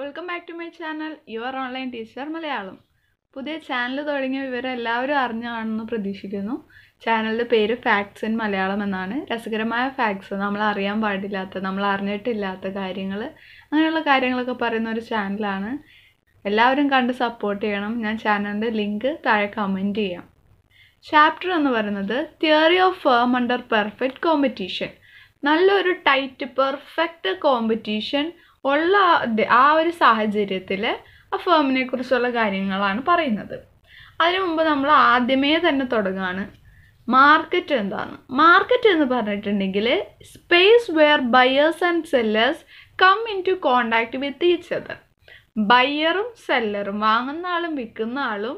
welcome back to my channel your online teacher Malayalam പുതിയ channel തുടങ്ങിയ വിവരം എല്ലാവരും അറിഞ്ഞു കാണുമെന്ന് പ്രതീക്ഷിക്കുന്നു ചാനലിൻ്റെ പേര് ഫാക്ട്സ് ഇൻ മലയാളം എന്നാണ് രസകരമായ ഫാക്ട്സ് നമ്മൾ അറിയാൻ പാടില്ലാത്ത നമ്മൾ അറിഞ്ഞിട്ടില്ലാത്ത കാര്യങ്ങൾ അങ്ങനെയുള്ള കാര്യങ്ങളൊക്കെ പറയുന്ന ഒരു ചാനലാണ് എല്ലാവരും കണ്ട് സപ്പോർട്ട് ചെയ്യണം ഞാൻ ചാനലിൻ്റെ ലിങ്ക് താഴെ കമൻറ്റ് ചെയ്യാം ചാപ്റ്റർ എന്ന് പറയുന്നത് theory of firm under perfect competition നല്ലൊരു ടൈറ്റ് പെർഫെക്റ്റ് കോമ്പറ്റീഷൻ ഉള്ള ആ ഒരു സാഹചര്യത്തിൽ ആ ഫേമിനെ കുറിച്ചുള്ള കാര്യങ്ങളാണ് പറയുന്നത് അതിനു മുമ്പ് നമ്മൾ ആദ്യമേ തന്നെ തുടങ്ങാണ് മാർക്കറ്റ് എന്താണ് മാർക്കറ്റ് എന്ന് പറഞ്ഞിട്ടുണ്ടെങ്കിൽ space where buyers and sellers come into contact with each other ബയ്യറും സെല്ലറും വാങ്ങുന്ന ആളും വിൽക്കുന്ന ആളും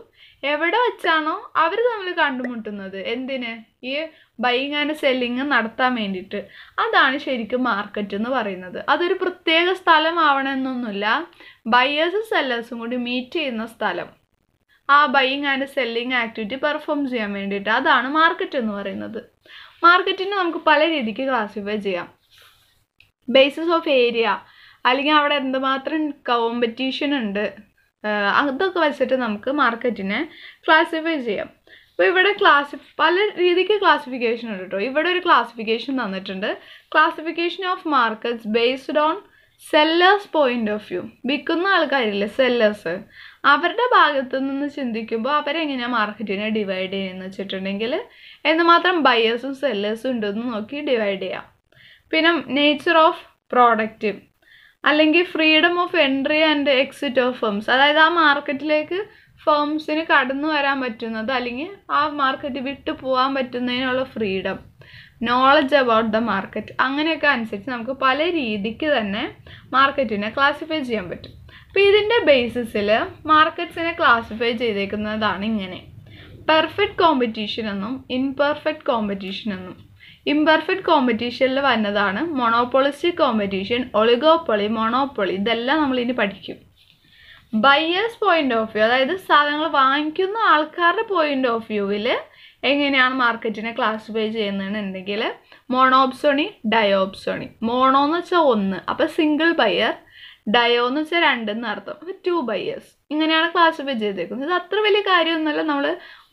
എവിടെ വെച്ചാണോ അവർ തമ്മിൽ കണ്ടുമുട്ടുന്നത് എന്തിന് ഈ ബൈങ് ആൻഡ് സെല്ലിങ് നടത്താൻ വേണ്ടിയിട്ട് അതാണ് ശരിക്കും മാർക്കറ്റ് എന്ന് പറയുന്നത് അതൊരു പ്രത്യേക സ്ഥലമാവണമെന്നൊന്നുമില്ല ബയേഴ്സും സെല്ലേഴ്സും കൂടി മീറ്റ് ചെയ്യുന്ന സ്ഥലം ആ buying and selling activity perform ചെയ്യാൻ വേണ്ടിയിട്ട് അതാണ് മാർക്കറ്റ് എന്ന് പറയുന്നത് മാർക്കറ്റിനെ നമുക്ക് പല രീതിക്ക് ക്ലാസിഫൈ ചെയ്യാം ബേസിസ് ഓഫ് ഏരിയ അല്ലെങ്കിൽ അവിടെ എന്തുമാത്രം കോമ്പറ്റീഷൻ ഉണ്ട് അതൊക്കെ വെച്ചിട്ട് നമുക്ക് മാർക്കറ്റിനെ ക്ലാസിഫൈ ചെയ്യാം അപ്പോൾ ഇവിടെ ക്ലാസ് പല രീതിക്ക് ക്ലാസിഫിക്കേഷൻ ഉണ്ട് കേട്ടോ ഇവിടെ ഒരു ക്ലാസിഫിക്കേഷൻ തന്നിട്ടുണ്ട് classification of markets based on sellers point of view വിൽക്കുന്ന ആൾക്കാരില്ലേ സെല്ലേഴ്സ് അവരുടെ ഭാഗത്ത് നിന്ന് ചിന്തിക്കുമ്പോൾ അവരെങ്ങനെയാണ് മാർക്കറ്റിനെ ഡിവൈഡ് ചെയ്യുന്നത് വെച്ചിട്ടുണ്ടെങ്കിൽ എന്തുമാത്രം ബയേഴ്സും സെല്ലേഴ്സും ഉണ്ടെന്ന് നോക്കി ഡിവൈഡ് ചെയ്യാം പിന്നെ നേച്ചർ ഓഫ് പ്രോഡക്റ്റ് അല്ലെങ്കിൽ freedom of entry and exit of firms അതായത് ആ മാർക്കറ്റിലേക്ക് ഫേംസിന് കടന്നു വരാൻ പറ്റുന്നത് അല്ലെങ്കിൽ ആ മാർക്കറ്റ് വിട്ടു പോകാൻ പറ്റുന്നതിനുള്ള freedom knowledge about the market അങ്ങനെയൊക്കെ അനുസരിച്ച് നമുക്ക് പല രീതിക്ക് തന്നെ മാർക്കറ്റിനെ ക്ലാസിഫൈ ചെയ്യാൻ പറ്റും അപ്പോൾ ഇതിൻ്റെ ബേസിസിൽ മാർക്കറ്റ്സിനെ ക്ലാസിഫൈ ചെയ്തേക്കുന്നതാണ് ഇങ്ങനെ പെർഫെക്റ്റ് കോമ്പറ്റീഷൻ എന്നും ഇൻപെർഫെക്റ്റ് കോമ്പറ്റീഷൻ എന്നും ഇംപെർഫെക്റ്റ് കോമ്പറ്റീഷനിൽ വന്നതാണ് മൊണോപോളിസ്റ്റിക് കോമ്പറ്റീഷൻ ഒളിഗോപ്പൊളി മൊണോപ്പൊളി ഇതെല്ലാം നമ്മൾ ഇനി പഠിക്കും ബയേഴ്സ് പോയിന്റ് ഓഫ് വ്യൂ അതായത് സാധനങ്ങൾ വാങ്ങിക്കുന്ന ആൾക്കാരുടെ പോയിന്റ് ഓഫ് വ്യൂവിൽ എങ്ങനെയാണ് മാർക്കറ്റിനെ ക്ലാസിഫൈ ചെയ്യുന്നതെന്നുണ്ടെങ്കിൽ മോണോപ്സോണി ഡയോപ്സോണി മോണോ എന്ന് വെച്ചാൽ ഒന്ന് അപ്പോൾ സിംഗിൾ ബയർ ഡയോ എന്ന് വെച്ചാൽ രണ്ടെന്ന് അർത്ഥം അപ്പം ടു ബയേഴ്സ് ഇങ്ങനെയാണ് ക്ലാസിഫൈ ചെയ്തേക്കുന്നത് ഇത് അത്ര വലിയ കാര്യമൊന്നുമല്ല നമ്മൾ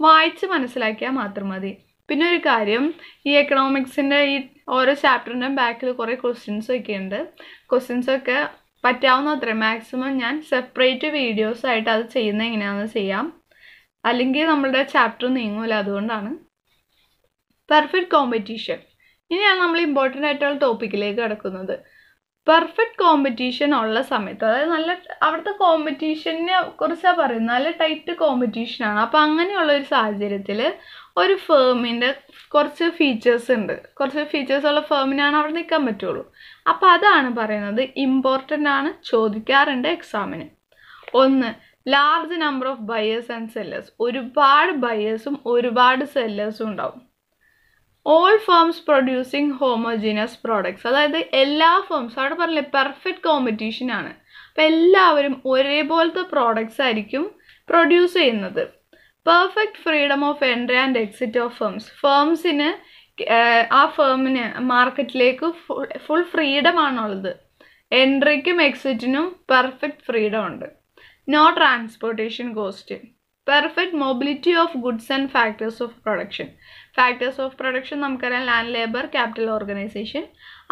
വായിച്ച് മനസ്സിലാക്കിയാൽ മാത്രം മതി പിന്നെ ഒരു കാര്യം ഈ എക്കണോമിക്സിൻ്റെ ഈ ഓരോ ചാപ്റ്ററിൻ്റെ ബാക്കിൽ കുറേ ക്വസ്റ്റ്യൻസ് ഒക്കെ ഉണ്ട് ക്വസ്റ്റ്യൻസ് ഒക്കെ പറ്റാവുന്ന അത്ര മാക്സിമം ഞാൻ സെപ്പറേറ്റ് വീഡിയോസ് ആയിട്ട് അത് ചെയ്യുന്ന എങ്ങനെയാണെന്ന് ചെയ്യാം അല്ലെങ്കിൽ നമ്മളുടെ ചാപ്റ്റർ നീങ്ങൂല അതുകൊണ്ടാണ് പെർഫെക്റ്റ് കോമ്പറ്റീഷൻ ഇനിയാണ് നമ്മൾ ഇമ്പോർട്ടൻ്റ് ആയിട്ടുള്ള ടോപ്പിക്കിലേക്ക് കിടക്കുന്നത് പെർഫെക്റ്റ് കോമ്പറ്റീഷൻ ഉള്ള സമയത്ത് അതായത് നല്ല അവിടുത്തെ കോമ്പറ്റീഷനെ കുറിച്ചാണ് പറയുന്നത് നല്ല ടൈറ്റ് കോമ്പറ്റീഷനാണ് അപ്പോൾ അങ്ങനെയുള്ള ഒരു സാഹചര്യത്തിൽ ഒരു ഫേമിൻ്റെ കുറച്ച് ഫീച്ചേഴ്സ് ഉണ്ട് കുറച്ച് ഫീച്ചേഴ്സ് ഉള്ള ഫേമിനാണ് അവിടെ നിൽക്കാൻ പറ്റുള്ളൂ അപ്പോൾ അതാണ് പറയുന്നത് ഇമ്പോർട്ടൻ്റ് ആണ് ചോദിക്കാറുണ്ട് എക്സാമിന് ഒന്ന് large number of buyers and sellers ഒരുപാട് ബയേഴ്സും ഒരുപാട് സെല്ലേഴ്സും ഉണ്ടാവും all firms producing homogeneous products അതായത് എല്ലാ ഫേംസും അവിടെ പറഞ്ഞില്ലേ പെർഫെക്റ്റ് കോമ്പറ്റീഷനാണ് ആണ് അപ്പം എല്ലാവരും ഒരേപോലത്തെ പ്രോഡക്ട്സ് ആയിരിക്കും പ്രൊഡ്യൂസ് ചെയ്യുന്നത് perfect freedom of entry and exit of firms ഫേംസിന് ആ ഫേമിന് മാർക്കറ്റിലേക്ക് ഫുൾ ഫ്രീഡം ആണുള്ളത് എൻട്രിക്കും എക്സിറ്റിനും പെർഫെക്റ്റ് ഫ്രീഡം ഉണ്ട് no transportation cost perfect mobility of goods and factors of production factors of production നമുക്കറിയാം ലാൻഡ് ലേബർ ക്യാപിറ്റൽ ഓർഗനൈസേഷൻ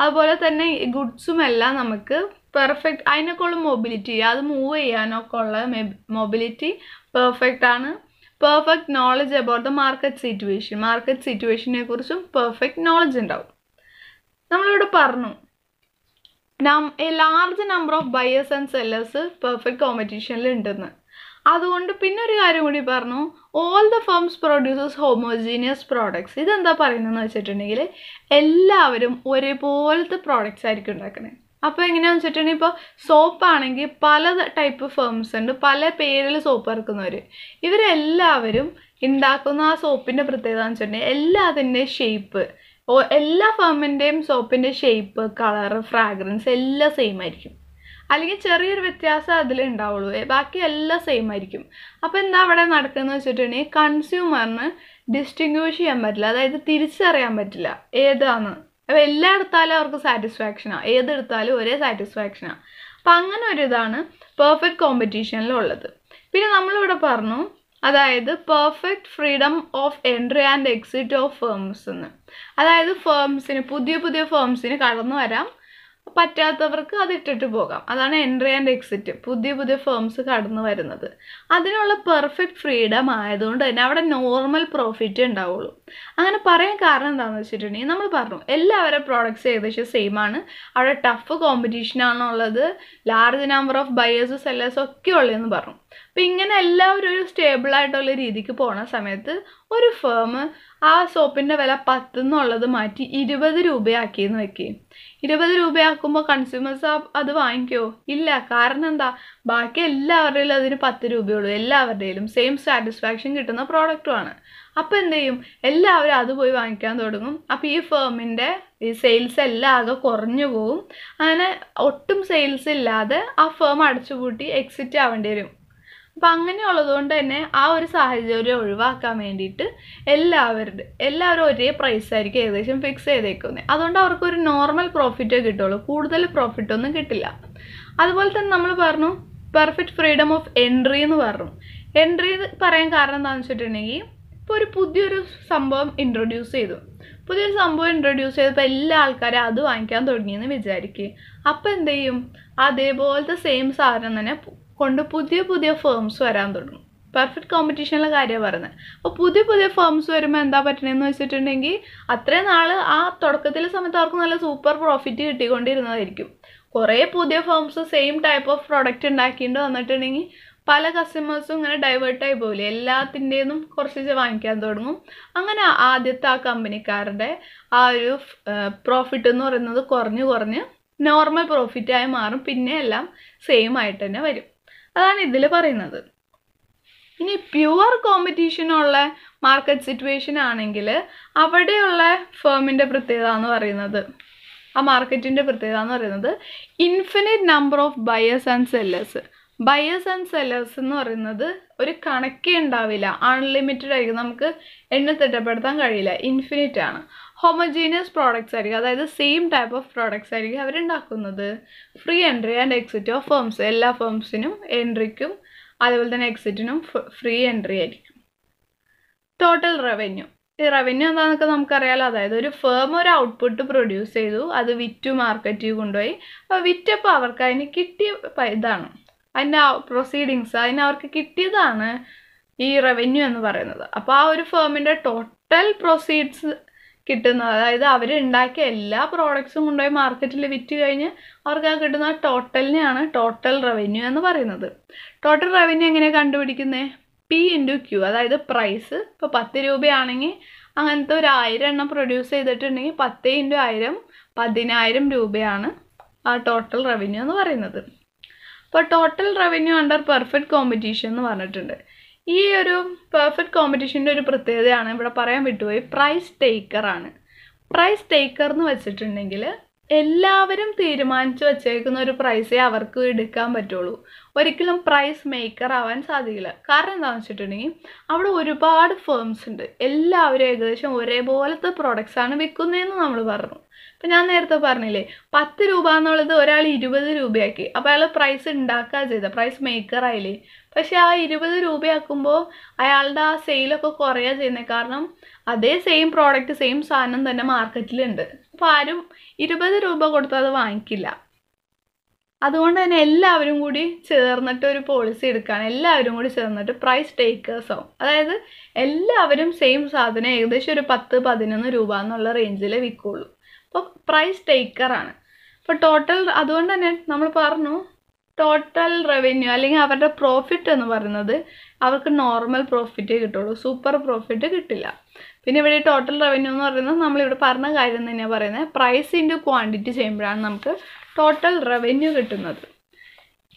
അതുപോലെ തന്നെ ഗുഡ്സും എല്ലാം നമുക്ക് പെർഫെക്റ്റ് അതിനൊക്കെ ഉള്ള മൊബിലിറ്റി അത് മൂവ് ചെയ്യാനൊക്കെ ഉള്ള മൊബിലിറ്റി പെർഫെക്റ്റ് ആണ് perfect knowledge about the market situation market സിറ്റുവേഷനെ കുറിച്ചും പെർഫെക്റ്റ് നോളജ് ഉണ്ടാവും നമ്മളിവിടെ പറഞ്ഞു നം a large number of buyers and sellers perfect കോമ്പറ്റീഷനിൽ ഉണ്ടെന്ന് അതുകൊണ്ട് പിന്നെ ഒരു കാര്യം കൂടി പറഞ്ഞു all the firms producers homogeneous products ഇതെന്താ പറയുന്നതെന്ന് വെച്ചിട്ടുണ്ടെങ്കിൽ എല്ലാവരും ഒരേപോലത്തെ പ്രോഡക്റ്റ്സ് ആയിരിക്കും ഉണ്ടാക്കുന്നത് അപ്പോൾ എങ്ങനെയാണെന്ന് വെച്ചിട്ടുണ്ടെങ്കിൽ ഇപ്പോൾ സോപ്പാണെങ്കിൽ പല ടൈപ്പ് ഫേംസ് ഉണ്ട് പല പേരിൽ സോപ്പ് ഇറക്കുന്നവർ ഇവരെല്ലാവരും ഉണ്ടാക്കുന്ന ആ സോപ്പിൻ്റെ പ്രത്യേകത എന്ന് വെച്ചിട്ടുണ്ടെങ്കിൽ എല്ലാതിൻ്റെ ഷേപ്പ് ഓ എല്ലാ ഫേമിൻ്റെയും സോപ്പിൻ്റെ ഷേപ്പ് കളർ ഫ്രാഗ്രൻസ് എല്ലാം സെയിം ആയിരിക്കും അല്ലെങ്കിൽ ചെറിയൊരു വ്യത്യാസം അതിൽ ഉണ്ടാവുള്ളൂ ബാക്കി എല്ലാം സെയിം ആയിരിക്കും അപ്പോൾ എന്താ അവിടെ നടക്കുന്നത് വെച്ചിട്ടുണ്ടെങ്കിൽ കൺസ്യൂമറിന് ഡിസ്റ്റിങ്വിഷ് ചെയ്യാൻ പറ്റില്ല അതായത് തിരിച്ചറിയാൻ പറ്റില്ല ഏതാണ് അപ്പോൾ എല്ലാ എടുത്താലും അവർക്ക് സാറ്റിസ്ഫാക്ഷനാണ് ഏതെടുത്താലും ഒരേ സാറ്റിസ്ഫാക്ഷനാണ് അപ്പം അങ്ങനെ ഒരു ഇതാണ് പെർഫെക്റ്റ് കോമ്പറ്റീഷനിലുള്ളത് പിന്നെ നമ്മളിവിടെ പറഞ്ഞു അതായത് perfect freedom of entry and exit of firms എന്ന് അതായത് ഫേംസിന് പുതിയ പുതിയ ഫേംസിന് കടന്നു വരാം പറ്റാത്തവർക്ക് അത് ഇട്ടിട്ട് പോകാം അതാണ് എൻട്രി ആൻഡ് എക്സിറ്റ് പുതിയ പുതിയ ഫേംസ് കടന്നു വരുന്നത് അതിനുള്ള പെർഫെക്റ്റ് ഫ്രീഡം ആയതുകൊണ്ട് തന്നെ അവിടെ നോർമൽ പ്രോഫിറ്റ് ഉണ്ടാവുള്ളൂ അങ്ങനെ പറയാൻ കാരണം എന്താണെന്ന് വെച്ചിട്ടുണ്ടെങ്കിൽ നമ്മൾ പറഞ്ഞു എല്ലാവരും പ്രോഡക്ട്സ് ഏകദേശം സെയിം ആണ് അവിടെ ടഫ് കോമ്പറ്റീഷൻ ആണുള്ളത് large number of buyers sellers ഒക്കെ ഉള്ളതെന്ന് പറഞ്ഞു അപ്പം ഇങ്ങനെ എല്ലാവരും ഒരു സ്റ്റേബിളായിട്ടുള്ള രീതിക്ക് പോണ സമയത്ത് ഒരു ഫേം ആ സോപ്പിൻ്റെ വില പത്ത് എന്നുള്ളത് മാറ്റി ഇരുപത് രൂപയാക്കിയെന്ന് വെക്കുകയും ഇരുപത് രൂപയാക്കുമ്പോൾ കൺസ്യൂമേഴ്സ് അത് വാങ്ങിക്കോ ഇല്ല കാരണം എന്താ ബാക്കി എല്ലാവരുടെയും അതിന് പത്ത് രൂപയുള്ളൂ എല്ലാവരുടെയും സെയിം സാറ്റിസ്ഫാക്ഷൻ കിട്ടുന്ന പ്രോഡക്റ്റുമാണ് അപ്പോൾ എന്ത് ചെയ്യും എല്ലാവരും അത് പോയി വാങ്ങിക്കാൻ തുടങ്ങും അപ്പോൾ ഈ ഫേമിൻ്റെ ഈ സെയിൽസ് എല്ലാം ആകെ കുറഞ്ഞു പോകും അങ്ങനെ ഒട്ടും സെയിൽസ് ഇല്ലാതെ ആ ഫേം അടച്ചുപൂട്ടി എക്സിറ്റ് ആവേണ്ടി വരും അപ്പം അങ്ങനെയുള്ളത് കൊണ്ട് തന്നെ ആ ഒരു സാഹചര്യം ഒഴിവാക്കാൻ വേണ്ടിയിട്ട് എല്ലാവരുടെ എല്ലാവരും ഒരേ പ്രൈസ് ആയിരിക്കും ഏകദേശം ഫിക്സ് ചെയ്തേക്കുന്നത് അതുകൊണ്ട് അവർക്ക് ഒരു നോർമൽ പ്രോഫിറ്റേ കിട്ടുള്ളൂ കൂടുതൽ പ്രോഫിറ്റ് ഒന്നും കിട്ടില്ല അതുപോലെ തന്നെ നമ്മൾ പറഞ്ഞു പെർഫെക്റ്റ് ഫ്രീഡം ഓഫ് എൻട്രി എന്ന് പറഞ്ഞു എൻട്രി പറയാൻ കാരണം എന്താണെന്ന് വെച്ചിട്ടുണ്ടെങ്കിൽ ഇപ്പോൾ ഒരു പുതിയൊരു സംഭവം ഇൻട്രൊഡ്യൂസ് ചെയ്തു പുതിയൊരു സംഭവം ഇൻട്രൊഡ്യൂസ് ചെയ്തപ്പോൾ എല്ലാ ആൾക്കാരും അത് വാങ്ങിക്കാൻ തുടങ്ങിയെന്ന് വിചാരിക്കുക അപ്പോൾ എന്ത് ചെയ്യും അതേപോലത്തെ സെയിം സാധനം തന്നെ കൊണ്ട് പുതിയ പുതിയ ഫേംസ് വരാൻ തുടങ്ങും പെർഫെക്റ്റ് കോമ്പറ്റീഷനിലെ കാര്യം പറയുന്നത് അപ്പോൾ പുതിയ പുതിയ ഫേംസ് വരുമ്പോൾ എന്താ പറ്റണതെന്ന് വെച്ചിട്ടുണ്ടെങ്കിൽ അത്രയും നാൾ ആ തുടക്കത്തിലെ സമയത്ത് അവർക്ക് നല്ല സൂപ്പർ പ്രോഫിറ്റ് കിട്ടിക്കൊണ്ടിരുന്നതായിരിക്കും കുറേ പുതിയ firms same type of product ഉണ്ടാക്കിയിട്ട് വന്നിട്ടുണ്ടെങ്കിൽ പല കസ്റ്റമേഴ്സും ഇങ്ങനെ ഡൈവേർട്ടായി പോകില്ലേ എല്ലാത്തിൻ്റെന്നും കുറച്ച് വാങ്ങിക്കാൻ തുടങ്ങും അങ്ങനെ ആദ്യത്തെ ആ കമ്പനിക്കാരുടെ ആ ഒരു പ്രോഫിറ്റ് എന്ന് പറയുന്നത് കുറഞ്ഞ് കുറഞ്ഞ് നോർമൽ പ്രോഫിറ്റായി മാറും പിന്നെ എല്ലാം സെയിം ആയിട്ട് തന്നെ വരും അതാണ് ഇതിൽ പറയുന്നത് ഇനി പ്യുവർ കോമ്പറ്റീഷനുള്ള മാർക്കറ്റ് സിറ്റുവേഷൻ ആണെങ്കിൽ അവിടെയുള്ള ഫേമിൻ്റെ പ്രത്യേകത എന്ന് പറയുന്നത് ആ മാർക്കറ്റിൻ്റെ പ്രത്യേകത എന്ന് പറയുന്നത് infinite number of buyers and sellers buyers and sellers എന്ന് പറയുന്നത് ഒരു കണക്കേ ഉണ്ടാവില്ല അൺലിമിറ്റഡ് ആയിരിക്കും നമുക്ക് എണ്ണത്തിട്ടപ്പെടുത്താൻ കഴിയില്ല ഇൻഫിനിറ്റ് ആണ് ഹോമജീനിയസ് പ്രോഡക്റ്റ്സ് ആയിരിക്കും അതായത് സെയിം ടൈപ്പ് ഓഫ് പ്രോഡക്റ്റ്സ് ആയിരിക്കും അവരുണ്ടാക്കുന്നത് free entry and exit of firms എല്ലാ ഫേംസിനും എൻട്രിക്കും അതുപോലെ തന്നെ എക്സിറ്റിനും ഫ്രീ എൻട്രി ആയിരിക്കും ടോട്ടൽ റവന്യൂ ഈ റവന്യൂ എന്താണെന്നൊക്കെ നമുക്കറിയാലോ അതായത് ഒരു ഫേം ഒരു ഔട്ട്പുട്ട് പ്രൊഡ്യൂസ് ചെയ്തു അത് വിറ്റ് മാർക്കറ്റിൽ കൊണ്ടുപോയി അപ്പോൾ വിറ്റപ്പോൾ അവർക്ക് അതിന് കിട്ടിയ ഇതാണ് അതിൻ്റെ പ്രൊസീഡിങ്സ് അതിന് അവർക്ക് കിട്ടിയതാണ് ഈ റവന്യൂ എന്ന് പറയുന്നത് അപ്പോൾ ആ ഒരു ഫേമിൻ്റെ ടോട്ടൽ പ്രൊസീഡ്സ് കിട്ടുന്നത് അതായത് അവർ ഉണ്ടാക്കിയ എല്ലാ പ്രോഡക്ട്സും കൊണ്ടുപോയി മാർക്കറ്റിൽ വിറ്റ് കഴിഞ്ഞ് അവർക്ക് ആ കിട്ടുന്ന ടോട്ടലിനെയാണ് ടോട്ടൽ റവന്യൂ എന്ന് പറയുന്നത് ടോട്ടൽ റവന്യൂ എങ്ങനെയാണ് കണ്ടുപിടിക്കുന്നത് പി ഇൻറ്റു ക്യൂ അതായത് പ്രൈസ് ഇപ്പോൾ പത്ത് രൂപയാണെങ്കിൽ അങ്ങനത്തെ ഒരു ആയിരം എണ്ണം പ്രൊഡ്യൂസ് ചെയ്തിട്ടുണ്ടെങ്കിൽ പത്ത് ഇൻറ്റു ആയിരം പതിനായിരം രൂപയാണ് ആ ടോട്ടൽ റവന്യൂ എന്ന് പറയുന്നത് അപ്പോൾ total revenue under perfect competition എന്ന് പറഞ്ഞിട്ടുണ്ട് ഈ ഒരു പെർഫെക്റ്റ് കോമ്പറ്റീഷൻ്റെ ഒരു പ്രത്യേകതയാണ് ഇവിടെ പറയാൻ വിട്ടുപോയി പ്രൈസ് ടേക്കറാണ് പ്രൈസ് ടേക്കർ എന്ന് വെച്ചിട്ടുണ്ടെങ്കിൽ എല്ലാവരും തീരുമാനിച്ചു വച്ചേക്കുന്ന ഒരു പ്രൈസേ അവർക്ക് എടുക്കാൻ പറ്റുള്ളൂ ഒരിക്കലും പ്രൈസ് മേക്കർ ആവാൻ സാധിക്കില്ല കാരണം എന്താണെന്ന് വെച്ചിട്ടുണ്ടെങ്കിൽ അവിടെ ഒരുപാട് ഫേംസ് ഉണ്ട് എല്ലാവരും ഏകദേശം ഒരേപോലത്തെ പ്രോഡക്റ്റ്സ് ആണ് വിൽക്കുന്നതെന്ന് നമ്മൾ പറഞ്ഞു ഇപ്പം ഞാൻ നേരത്തെ പറഞ്ഞില്ലേ പത്ത് രൂപ എന്നുള്ളത് ഒരാൾ ഇരുപത് രൂപയാക്കി അപ്പോൾ അയാൾ പ്രൈസ് ഉണ്ടാക്കുക ചെയ്ത പ്രൈസ് മേക്കർ പക്ഷെ ആ ഇരുപത് രൂപയാക്കുമ്പോൾ അയാളുടെ ആ സെയിലൊക്കെ കുറയുക ചെയ്യുന്നത് കാരണം അതേ സെയിം പ്രോഡക്റ്റ് സെയിം സാധനം തന്നെ മാർക്കറ്റിലുണ്ട് അപ്പോൾ ആരും ഇരുപത് രൂപ കൊടുത്ത് അത് വാങ്ങിക്കില്ല അതുകൊണ്ട് തന്നെ എല്ലാവരും കൂടി ചേർന്നിട്ട് ഒരു പോളിസി എടുക്കുകയാണ് എല്ലാവരും കൂടി ചേർന്നിട്ട് പ്രൈസ് ടേക്കേഴ്സ് ആവും അതായത് എല്ലാവരും സെയിം സാധനം ഏകദേശം ഒരു പത്ത് പതിനൊന്ന് രൂപ എന്നുള്ള റേഞ്ചിലേ വിൽക്കുള്ളൂ അപ്പോൾ പ്രൈസ് ടേക്കറാണ് അപ്പോൾ ടോട്ടൽ അതുകൊണ്ട് തന്നെ നമ്മൾ പറഞ്ഞു ടോട്ടൽ റവന്യൂ അല്ലെങ്കിൽ അവരുടെ പ്രോഫിറ്റ് എന്ന് പറയുന്നത് അവർക്ക് നോർമൽ പ്രോഫിറ്റേ കിട്ടുള്ളൂ സൂപ്പർ പ്രോഫിറ്റ് കിട്ടില്ല പിന്നെ ഇവിടെ ടോട്ടൽ റവന്യൂ എന്ന് പറയുന്നത് നമ്മളിവിടെ പറഞ്ഞ കാര്യം തന്നെയാണ് പറയുന്നത് പ്രൈസ് ക്വാണ്ടിറ്റി ചെയ്യുമ്പോഴാണ് നമുക്ക് ടോട്ടൽ റവന്യൂ കിട്ടുന്നത്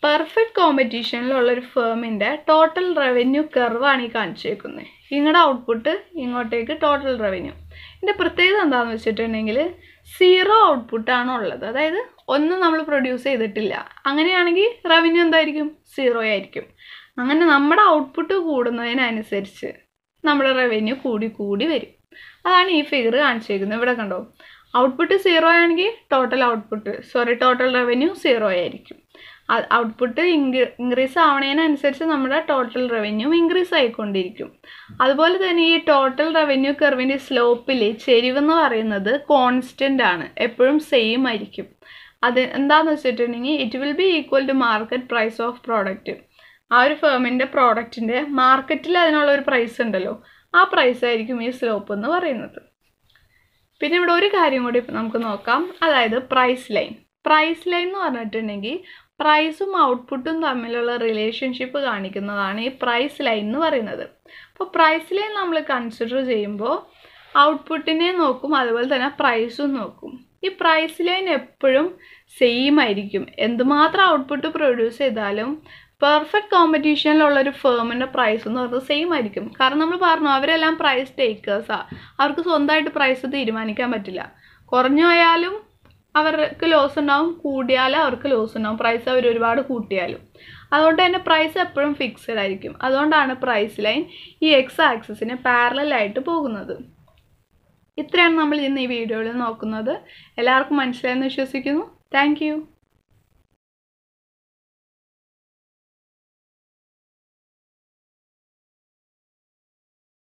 പെർഫെക്റ്റ് കോമ്പറ്റീഷനിലുള്ള ഒരു ഫേമിൻ്റെ ടോട്ടൽ റവന്യൂ കർവാണ് ഈ കാണിച്ചേക്കുന്നത് ഇങ്ങടെ ഔട്ട്പുട്ട് ഇങ്ങോട്ടേക്ക് ടോട്ടൽ റവന്യൂ ഇതിൻ്റെ പ്രത്യേകത എന്താണെന്ന് വെച്ചിട്ടുണ്ടെങ്കിൽ സീറോ ഔട്ട്പുട്ടാണ് ഉള്ളത് അതായത് ഒന്നും നമ്മൾ പ്രൊഡ്യൂസ് ചെയ്തിട്ടില്ല അങ്ങനെയാണെങ്കിൽ റവന്യൂ എന്തായിരിക്കും സീറോ ആയിരിക്കും അങ്ങനെ നമ്മുടെ ഔട്ട്പുട്ട് കൂടുന്നതിനനുസരിച്ച് നമ്മുടെ റവന്യൂ കൂടി കൂടി വരും അതാണ് ഈ ഫിഗർ കാണിച്ചേക്കുന്നത് ഇവിടെ കണ്ടോ ഔട്ട്പുട്ട് സീറോ ആണെങ്കിൽ total output sorry total revenue zero ആയിരിക്കും ഔട്ട്പുട്ട് ഇൻക്രീസ് ആവണേനനുസരിച്ച് നമ്മുടെ ടോട്ടൽ റവന്യൂ ഇൻക്രീസ് ആയിക്കൊണ്ടിരിക്കും അതുപോലെ തന്നെ ഈ ടോട്ടൽ റവന്യൂ കർവിൻ്റെ സ്ലോപ്പിൽ ചെരിവെന്ന് പറയുന്നത് കോൺസ്റ്റൻ്റ് ആണ് എപ്പോഴും സെയിം ആയിരിക്കും അത് എന്താണെന്ന് വെച്ചിട്ടുണ്ടെങ്കിൽ it will be equal to market price of product ആ ഒരു ഫേമിൻ്റെ പ്രോഡക്റ്റിൻ്റെ മാർക്കറ്റിൽ അതിനുള്ള ഒരു പ്രൈസ് ഉണ്ടല്ലോ ആ പ്രൈസ് ആയിരിക്കും ഈ സ്ലോപ്പ് എന്ന് പറയുന്നത് പിന്നെ ഇവിടെ ഒരു കാര്യം കൂടി നമുക്ക് നോക്കാം അതായത് പ്രൈസ് ലൈൻ പ്രൈസ് ലൈൻ എന്ന് പറഞ്ഞിട്ടുണ്ടെങ്കിൽ പ്രൈസും ഔട്ട്പുട്ടും തമ്മിലുള്ള റിലേഷൻഷിപ്പ് കാണിക്കുന്നതാണ് ഈ പ്രൈസ് ലൈൻ എന്ന് പറയുന്നത് അപ്പോൾ പ്രൈസ് ലൈൻ നമ്മൾ കൺസിഡർ ചെയ്യുമ്പോൾ ഔട്ട്പുട്ടിനെ നോക്കും അതുപോലെ തന്നെ പ്രൈസും നോക്കും ഈ പ്രൈസ് ലൈൻ എപ്പോഴും സെയിം ആയിരിക്കും എന്തുമാത്രം ഔട്ട്പുട്ട് പ്രൊഡ്യൂസ് ചെയ്താലും പെർഫെക്റ്റ് കോമ്പറ്റീഷനിലുള്ള ഒരു ഫേമിൻ്റെ പ്രൈസ് എന്ന് പറയുന്നത് സെയിം ആയിരിക്കും കാരണം നമ്മൾ പറഞ്ഞു അവരെല്ലാം പ്രൈസ് ടേക്കേഴ്സാണ് അവർക്ക് സ്വന്തമായിട്ട് പ്രൈസ് തീരുമാനിക്കാൻ പറ്റില്ല കുറഞ്ഞു പോയാലും അവർക്ക് ലോസ് ഉണ്ടാവും കൂടിയാൽ അവർക്ക് ലോസ് ഉണ്ടാവും പ്രൈസ് അവർ ഒരുപാട് കൂട്ടിയാലും അതുകൊണ്ട് തന്നെ പ്രൈസ് എപ്പോഴും ഫിക്സഡ് ആയിരിക്കും അതുകൊണ്ടാണ് പ്രൈസ് ലൈൻ ഈ എക്സ് ആക്സിസിന് പാരലായിട്ട് പോകുന്നത് ഇത്രയാണ് നമ്മൾ ഇന്ന് ഈ വീഡിയോയിൽ നോക്കുന്നത് എല്ലാവർക്കും മനസ്സിലായെന്ന് വിശ്വസിക്കുന്നു താങ്ക്